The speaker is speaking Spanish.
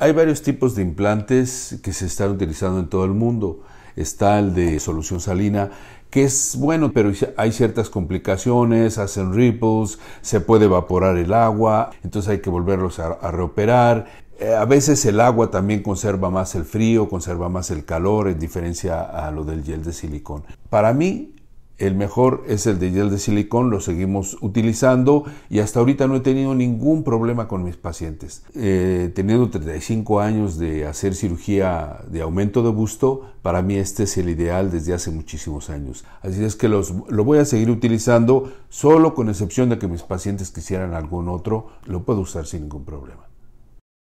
Hay varios tipos de implantes que se están utilizando en todo el mundo. Está el de solución salina, que es bueno, pero hay ciertas complicaciones, hacen ripples, se puede evaporar el agua, entonces hay que volverlos a, reoperar. Eh, a veces el agua también conserva más el frío, conserva más el calor, en diferencia a lo del gel de silicón. Para mí, el mejor es el de gel de silicón, lo seguimos utilizando y hasta ahorita no he tenido ningún problema con mis pacientes. Eh, teniendo 35 años de hacer cirugía de aumento de busto, para mí este es el ideal desde hace muchísimos años. Así es que lo voy a seguir utilizando solo con excepción de que mis pacientes quisieran algún otro, lo puedo usar sin ningún problema.